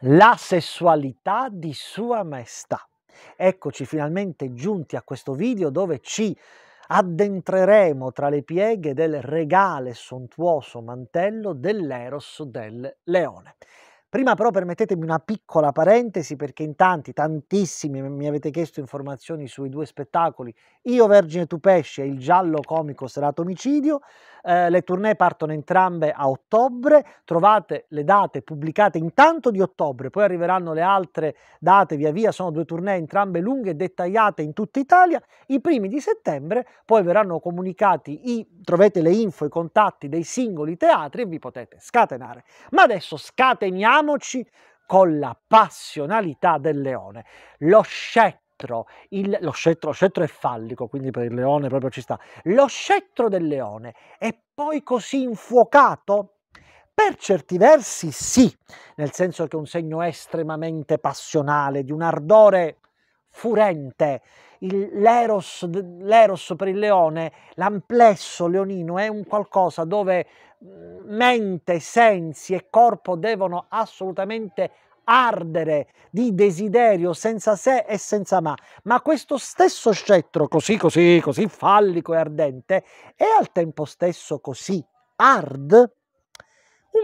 la sessualità di Sua Maestà. Eccoci finalmente giunti a questo video dove ci addentreremo tra le pieghe del regale sontuoso mantello dell'Eros del Leone. Prima però permettetemi una piccola parentesi perché in tanti, tantissimi mi avete chiesto informazioni sui due spettacoli, Io Vergine tu Pesce e il giallo comico Serato Omicidio, eh, le tournée partono entrambe a ottobre, trovate le date pubblicate intanto di ottobre, poi arriveranno le altre date via via, sono due tournée entrambe lunghe e dettagliate in tutta Italia, i primi di settembre poi verranno comunicati, i, trovate le info, i contatti dei singoli teatri e vi potete scatenare. Ma adesso scateniamo Muoviamoci con la passionalità del leone. Lo scettro il, lo, scettro, lo scettro è fallico, quindi per il leone proprio ci sta, lo scettro del leone è poi così infuocato? Per certi versi sì, nel senso che è un segno estremamente passionale, di un ardore furente, il, l'eros, l'eros, per il leone, l'amplesso leonino è un qualcosa dove mm, mente, sensi e corpo devono assolutamente ardere di desiderio senza se e senza ma, ma questo stesso scettro così così così fallico e ardente è al tempo stesso così hard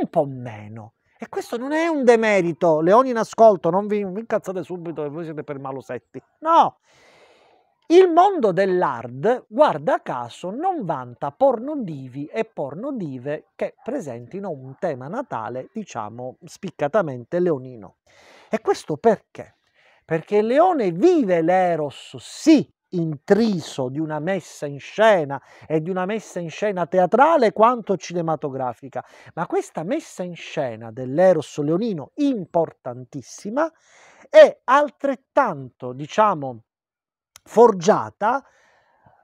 un po' meno e questo non è un demerito. Leoni in ascolto, non vi, incazzate subito che voi siete per malosetti. No! Il mondo dell'hard, guarda caso, non vanta pornodivi e pornodive che presentino un tema natale, diciamo, spiccatamente leonino. E questo perché? Perché il leone vive l'eros, sì, intriso di una messa in scena e di una messa in scena teatrale quanto cinematografica, ma questa messa in scena dell'Eros Leonino importantissima è altrettanto, diciamo, forgiata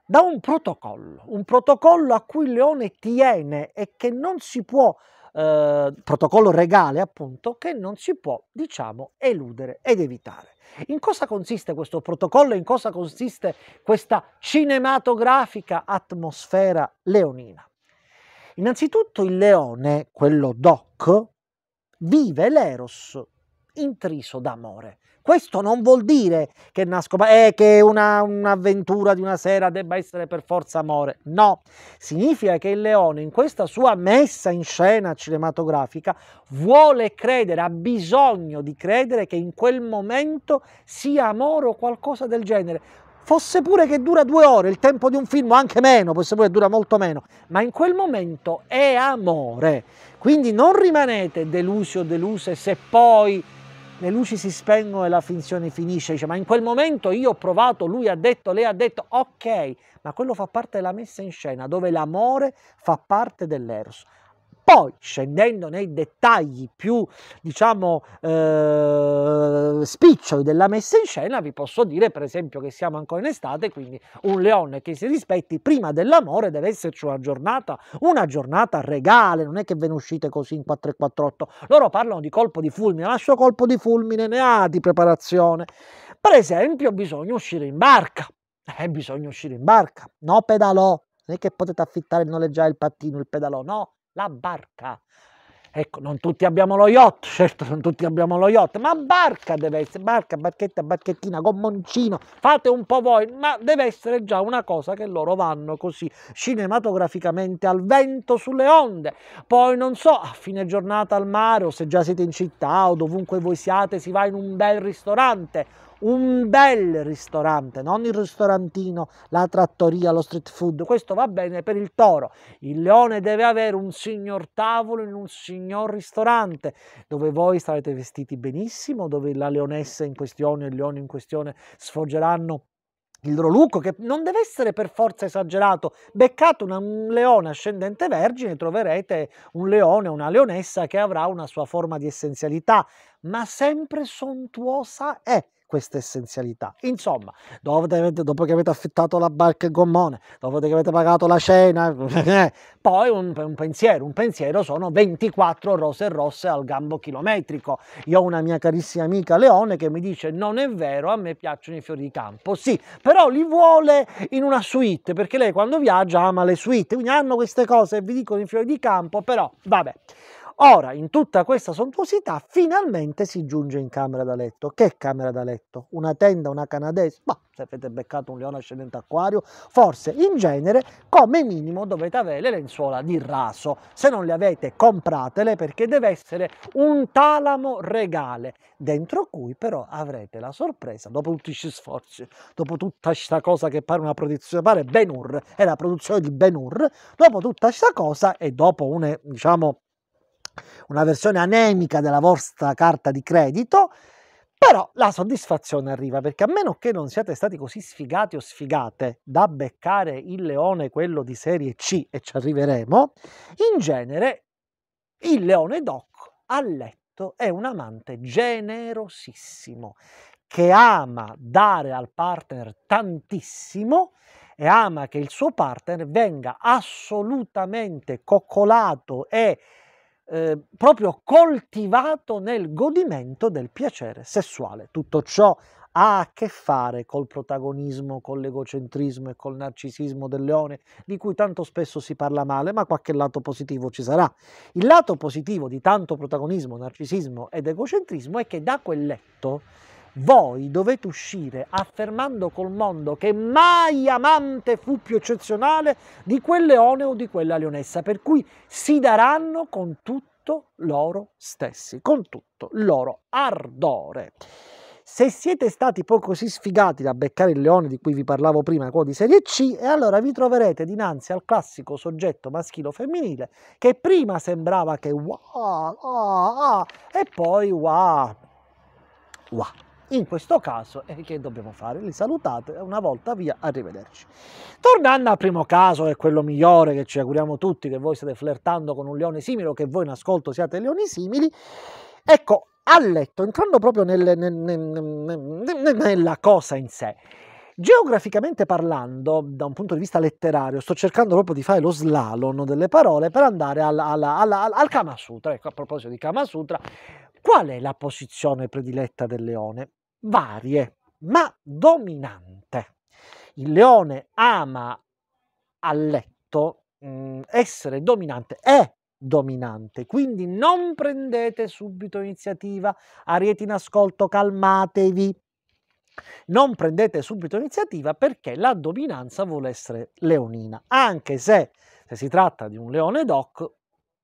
da un protocollo, un protocollo a cui Leone tiene e che non si può eh, protocollo regale appunto che non si può diciamo eludere ed evitare. In cosa consiste questo protocollo? In cosa consiste questa cinematografica atmosfera leonina? Innanzitutto il leone, quello doc, vive l'eros intriso d'amore. Questo non vuol dire che, nasco, eh, che una, un'avventura di una sera debba essere per forza amore. No, significa che il leone in questa sua messa in scena cinematografica vuole credere, ha bisogno di credere che in quel momento sia amore o qualcosa del genere fosse pure che dura due ore, il tempo di un film, anche meno, fosse pure dura molto meno, ma in quel momento è amore. Quindi non rimanete delusi o deluse se poi le luci si spengono e la finzione finisce. Dice, ma in quel momento io ho provato, lui ha detto, lei ha detto, ok, ma quello fa parte della messa in scena, dove l'amore fa parte dell'eros. Poi, scendendo nei dettagli più, diciamo, eh, spiccioli della messa in scena, vi posso dire, per esempio, che siamo ancora in estate, quindi un leone che si rispetti prima dell'amore deve esserci una giornata, una giornata regale, non è che ve ne uscite così in 4 e 48. Loro parlano di colpo di fulmine, lascio colpo di fulmine, ne ha di preparazione. Per esempio, bisogna uscire in barca. Eh, bisogna uscire in barca, no pedalò, non è che potete affittare il noleggiare il pattino, il pedalò, no, la barca. Ecco, non tutti abbiamo lo yacht, certo non tutti abbiamo lo yacht, ma barca deve essere, barca, barchetta, barchettina, gommoncino, fate un po' voi, ma deve essere già una cosa che loro vanno così cinematograficamente al vento sulle onde. Poi non so, a fine giornata al mare o se già siete in città o dovunque voi siate, si va in un bel ristorante un bel ristorante, non il ristorantino, la trattoria, lo street food, questo va bene per il toro. Il leone deve avere un signor tavolo in un signor ristorante, dove voi sarete vestiti benissimo, dove la leonessa in questione, e il leone in questione sfoggeranno il loro lucco, che non deve essere per forza esagerato. Beccato una, un leone ascendente vergine, troverete un leone, una leonessa che avrà una sua forma di essenzialità, ma sempre sontuosa è questa essenzialità. Insomma, dopo, dopo che avete affittato la barca e il gommone, dopo che avete pagato la cena, eh, poi un, un, pensiero, un pensiero sono 24 rose rosse al gambo chilometrico. Io ho una mia carissima amica Leone che mi dice non è vero, a me piacciono i fiori di campo, sì, però li vuole in una suite, perché lei quando viaggia ama le suite, quindi hanno queste cose, e vi dicono i fiori di campo, però vabbè. Ora, in tutta questa sontuosità, finalmente si giunge in camera da letto. Che camera da letto? Una tenda, una canadese? Ma boh, se avete beccato un leone ascendente acquario, forse in genere, come minimo, dovete avere le lenzuola di raso. Se non le avete, compratele perché deve essere un talamo regale, dentro cui però avrete la sorpresa, dopo tutti questi sforzi, dopo tutta questa cosa che pare una produzione, pare Ben Hur, è la produzione di Ben Hur, dopo tutta questa cosa e dopo un, diciamo, una versione anemica della vostra carta di credito, però la soddisfazione arriva perché a meno che non siate stati così sfigati o sfigate da beccare il leone, quello di serie C, e ci arriveremo, in genere il leone doc a letto è un amante generosissimo che ama dare al partner tantissimo e ama che il suo partner venga assolutamente coccolato e eh, proprio coltivato nel godimento del piacere sessuale. Tutto ciò ha a che fare col protagonismo, con l'egocentrismo e col narcisismo del leone, di cui tanto spesso si parla male, ma qualche lato positivo ci sarà. Il lato positivo di tanto protagonismo, narcisismo ed egocentrismo è che da quel letto voi dovete uscire affermando col mondo che mai amante fu più eccezionale di quel leone o di quella leonessa, per cui si daranno con tutto loro stessi, con tutto loro ardore. Se siete stati poi così sfigati da beccare il leone di cui vi parlavo prima, quello di serie C, e allora vi troverete dinanzi al classico soggetto maschile o femminile che prima sembrava che wow, ah, ah, e poi wow, wow in questo caso eh, che dobbiamo fare? Li salutate una volta, via, arrivederci. Tornando al primo caso, che è quello migliore, che ci auguriamo tutti che voi state flirtando con un leone simile o che voi in ascolto siate leoni simili, ecco, a letto, entrando proprio nel, nel, nel, nella cosa in sé, Geograficamente parlando, da un punto di vista letterario, sto cercando proprio di fare lo slalom delle parole per andare al, al, al, al Kama Sutra. Ecco, a proposito di Kama Sutra, qual è la posizione prediletta del leone? varie, ma dominante. Il leone ama a letto mh, mm, essere dominante, è dominante, quindi non prendete subito iniziativa, arieti in ascolto, calmatevi. Non prendete subito iniziativa perché la dominanza vuole essere leonina, anche se se si tratta di un leone doc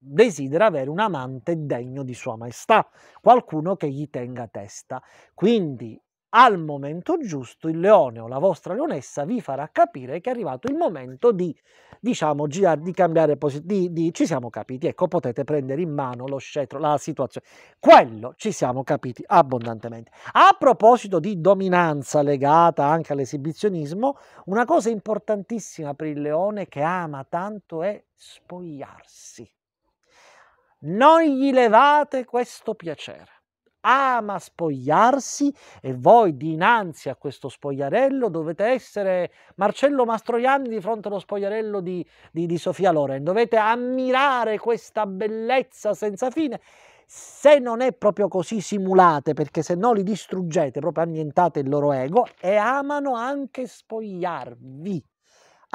desidera avere un amante degno di Sua Maestà, qualcuno che gli tenga testa. Quindi al momento giusto il leone o la vostra leonessa vi farà capire che è arrivato il momento di, diciamo, girare, ah, di cambiare posizione, ci siamo capiti, ecco, potete prendere in mano lo scettro, la situazione. Quello ci siamo capiti abbondantemente. A proposito di dominanza legata anche all'esibizionismo, una cosa importantissima per il leone che ama tanto è spogliarsi non gli levate questo piacere. Ama spogliarsi e voi dinanzi a questo spogliarello dovete essere Marcello Mastroianni di fronte allo spogliarello di, di, di Sofia Loren, dovete ammirare questa bellezza senza fine se non è proprio così simulate perché se no li distruggete, proprio annientate il loro ego e amano anche spogliarvi.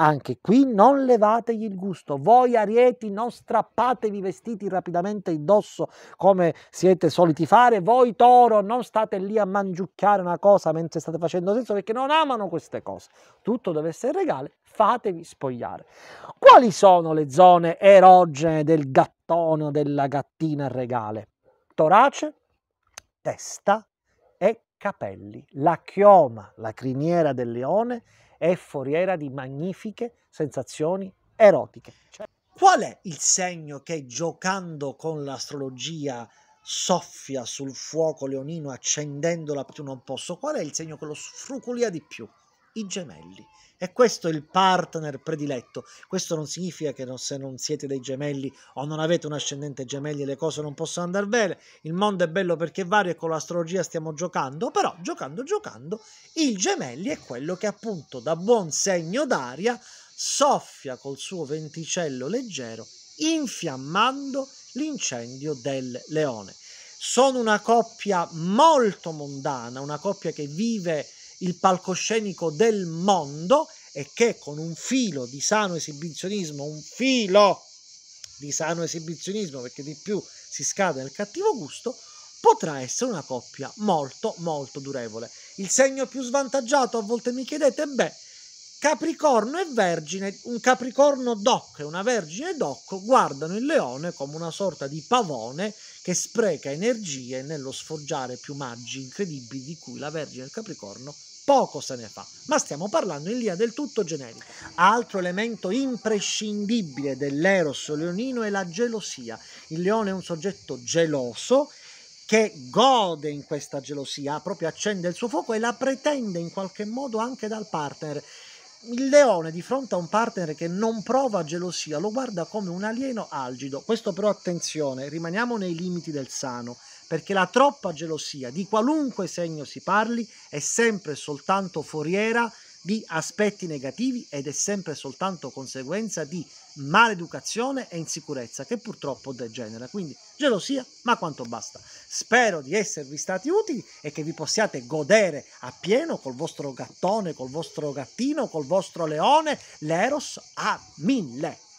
Anche qui non levategli il gusto. Voi arieti non strappatevi i vestiti rapidamente indosso come siete soliti fare. Voi toro non state lì a mangiucchiare una cosa mentre state facendo senso perché non amano queste cose. Tutto deve essere regale, fatevi spogliare. Quali sono le zone erogene del gattone o della gattina regale? Torace, testa e capelli. La chioma, la criniera del leone è foriera di magnifiche sensazioni erotiche. Cioè... Qual è il segno che giocando con l'astrologia soffia sul fuoco leonino accendendola più non posso? Qual è il segno che lo sfruculia di più? i gemelli. E questo è il partner prediletto. Questo non significa che non, se non siete dei gemelli o non avete un ascendente gemelli le cose non possono andare bene. Il mondo è bello perché è vario e con l'astrologia stiamo giocando, però giocando giocando il gemelli è quello che appunto da buon segno d'aria soffia col suo venticello leggero infiammando l'incendio del leone. Sono una coppia molto mondana, una coppia che vive il palcoscenico del mondo e che con un filo di sano esibizionismo, un filo di sano esibizionismo perché di più si scade nel cattivo gusto, potrà essere una coppia molto molto durevole. Il segno più svantaggiato a volte mi chiedete, beh, Capricorno e Vergine, un Capricorno doc e una Vergine doc guardano il leone come una sorta di pavone che spreca energie nello sfoggiare piumaggi incredibili di cui la Vergine e il Capricorno poco se ne fa, ma stiamo parlando in linea del tutto generica. Altro elemento imprescindibile dell'eros leonino è la gelosia. Il leone è un soggetto geloso che gode in questa gelosia, proprio accende il suo fuoco e la pretende in qualche modo anche dal partner. Il leone di fronte a un partner che non prova gelosia lo guarda come un alieno algido. Questo però attenzione, rimaniamo nei limiti del sano perché la troppa gelosia, di qualunque segno si parli, è sempre soltanto foriera di aspetti negativi ed è sempre soltanto conseguenza di maleducazione e insicurezza che purtroppo degenera. Quindi gelosia, ma quanto basta. Spero di esservi stati utili e che vi possiate godere appieno col vostro gattone, col vostro gattino, col vostro leone, l'Eros a mille.